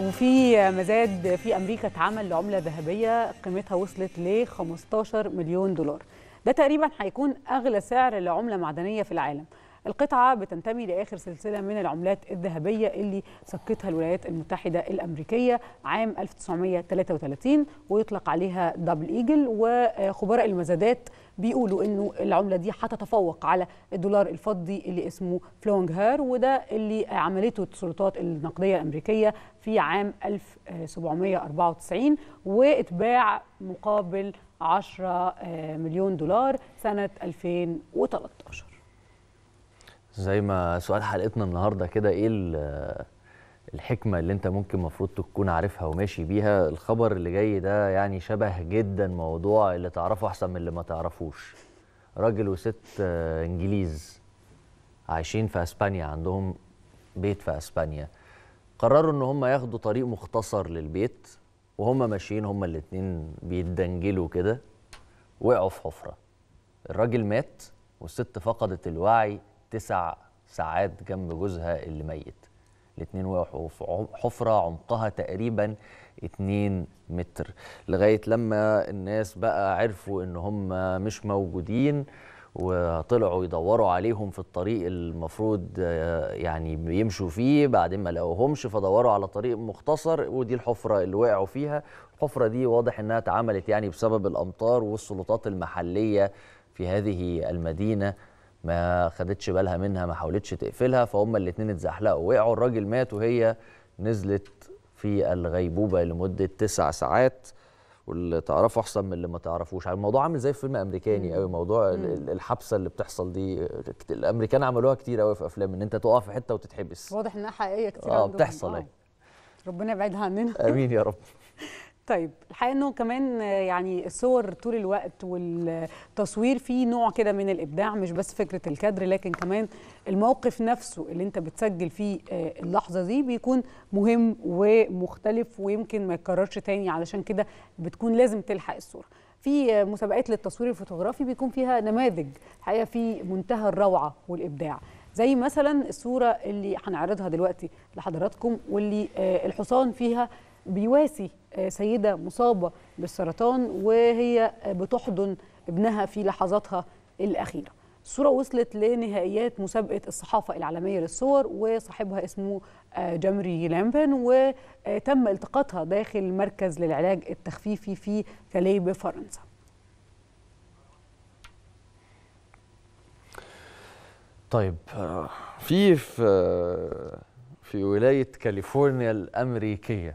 وفي مزاد في امريكا اتعمل لعمله ذهبيه قيمتها وصلت ل 15 مليون دولار ده تقريبا هيكون اغلى سعر لعمله معدنيه في العالم القطعه بتنتمي لاخر سلسله من العملات الذهبيه اللي سكتها الولايات المتحده الامريكيه عام 1933 ويطلق عليها دبل ايجل وخبراء المزادات بيقولوا انه العمله دي هتتفوق على الدولار الفضي اللي اسمه فلونج هير وده اللي عملته السلطات النقديه الامريكيه في عام 1794 واتباع مقابل 10 مليون دولار سنه 2013 زي ما سؤال حلقتنا النهارده كده ايه الحكمه اللي انت ممكن المفروض تكون عارفها وماشي بيها الخبر اللي جاي ده يعني شبه جدا موضوع اللي تعرفه احسن من اللي ما تعرفوش راجل وست آه، انجليز عايشين في اسبانيا عندهم بيت في اسبانيا قرروا ان هم ياخدوا طريق مختصر للبيت وهم ماشيين هم الاتنين بيتدنجلوا كده وقعوا في حفره الراجل مات والست فقدت الوعي تسع ساعات جنب جوزها اللي ميت الاثنين وقعوا في حفرة عمقها تقريبا 2 متر لغاية لما الناس بقى عرفوا ان هم مش موجودين وطلعوا يدوروا عليهم في الطريق المفروض آه، يعني يمشوا فيه بعدين ما لقوهمش فدوروا على طريق مختصر ودي الحفرة اللي وقعوا فيها الحفرة دي واضح انها اتعملت يعني بسبب الامطار والسلطات المحلية في هذه المدينة ما خدتش بالها منها ما حاولتش تقفلها فهم الاثنين اتزحلقوا وقعوا الراجل مات وهي نزلت في الغيبوبه لمده تسع ساعات واللي تعرفه احسن من اللي ما تعرفوش يعني الموضوع عامل زي في فيلم امريكاني قوي موضوع الحبسه اللي بتحصل دي الامريكان عملوها كتير قوي في افلام ان انت تقع في حته وتتحبس واضح انها حقيقيه كتير اه بتحصل آه. ربنا يبعدها عننا امين يا رب طيب الحقيقه انه كمان يعني الصور طول الوقت والتصوير فيه نوع كده من الابداع مش بس فكره الكادر لكن كمان الموقف نفسه اللي انت بتسجل فيه آه، اللحظه دي بيكون مهم ومختلف ويمكن ما يتكررش تاني علشان كده بتكون لازم تلحق الصوره في مسابقات للتصوير الفوتوغرافي بيكون فيها نماذج الحقيقه في منتهى الروعه والابداع زي مثلا الصوره اللي هنعرضها دلوقتي لحضراتكم واللي آه، الحصان فيها بيواسي آه، سيدة مصابة بالسرطان وهي آه، بتحضن ابنها في لحظاتها الأخيرة الصورة وصلت لنهائيات مسابقة الصحافة العالمية للصور وصاحبها اسمه آه، جمري لامبن وتم التقاطها داخل مركز للعلاج التخفيفي في كاليه بفرنسا طيب في في في ولايه كاليفورنيا الامريكيه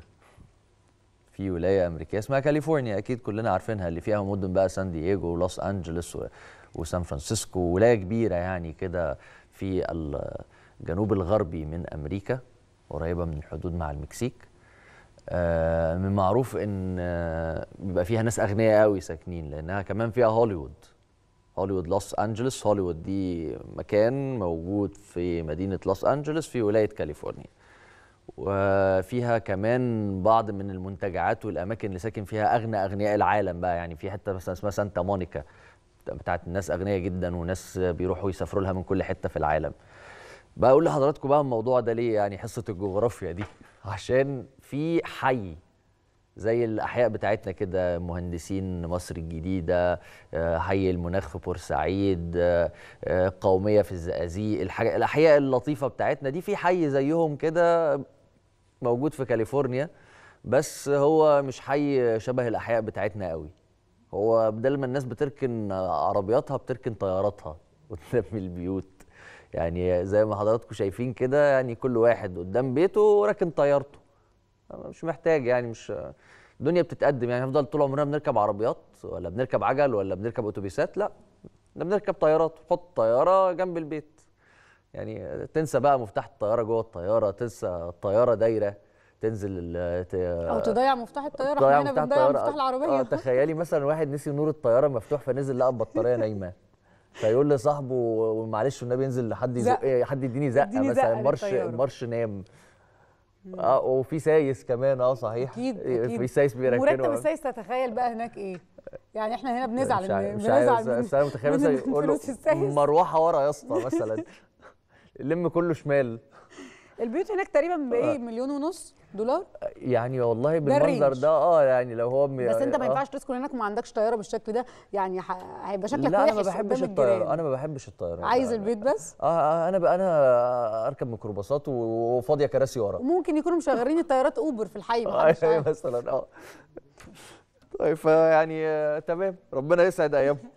في ولايه امريكيه اسمها كاليفورنيا اكيد كلنا عارفينها اللي فيها مدن بقى سان دييغو ولوس انجلوس وسان فرانسيسكو ولايه كبيره يعني كده في الجنوب الغربي من امريكا قريبه من الحدود مع المكسيك آه، من معروف ان آه، بيبقى فيها ناس اغنياء قوي ساكنين لانها كمان فيها هوليوود هوليوود لوس انجلوس هوليوود دي مكان موجود في مدينه لوس انجلوس في ولايه كاليفورنيا وفيها كمان بعض من المنتجعات والاماكن اللي ساكن فيها اغنى اغنياء العالم بقى يعني في حته مثلا اسمها سانتا مونيكا بتاعت الناس اغنياء جدا وناس بيروحوا يسافروا لها من كل حته في العالم بقول لحضراتكم بقى الموضوع ده ليه يعني حصه الجغرافيا دي عشان في حي زي الاحياء بتاعتنا كده مهندسين مصر الجديده آه، حي المناخ في بورسعيد آه، آه، قوميه في الزقازيق الاحياء اللطيفه بتاعتنا دي في حي زيهم كده موجود في كاليفورنيا بس هو مش حي شبه الاحياء بتاعتنا قوي هو بدل ما الناس بتركن عربياتها بتركن طياراتها قدام البيوت يعني زي ما حضراتكم شايفين كده يعني كل واحد قدام بيته راكن طيارته مش محتاج يعني مش الدنيا بتتقدم يعني هنفضل طول عمرنا بنركب عربيات ولا بنركب عجل ولا بنركب اتوبيسات لا ده بنركب طيارات حط طياره جنب البيت يعني تنسى بقى مفتاح الطياره جوه الطياره تنسى الطياره دايره تنزل او تضيع مفتاح الطياره تضيع مفتاح الطياره مفتاح العربيه آه تخيلي مثلا واحد نسي نور الطياره مفتوح فنزل لقى البطاريه نايمه فيقول لصاحبه ومعلش والنبي انزل لحد يزق إيه، حد يديني زقه مثلا المرش المرش نام اه وفي سايس كمان اه صحيح اكيد إيه، اكيد في سايس بيركنه مرتب السايس تتخيل بقى هناك ايه يعني احنا هنا بنزعل مش عارف بنزعل بس انا متخيل مثلا يقول له مروحه ورا يا اسطى مثلا لم كله شمال البيوت هناك تقريبا آه. بايه مليون ونص دولار يعني والله بالمنظر ده اه يعني لو هو بس انت ما آه. ينفعش تسكن هناك وما عندكش طياره بالشكل ده يعني هيبقى شكلك لا انا ما بحبش الطياره انا ما بحبش الطياره عايز البيت بس اه, آه، انا انا اركب ميكروباصات وفاضيه كراسي ورا ممكن يكونوا مشغلين الطيارات اوبر في الحي أيوة، مثلا اه طيب فيعني تمام ربنا يسعد ايامهم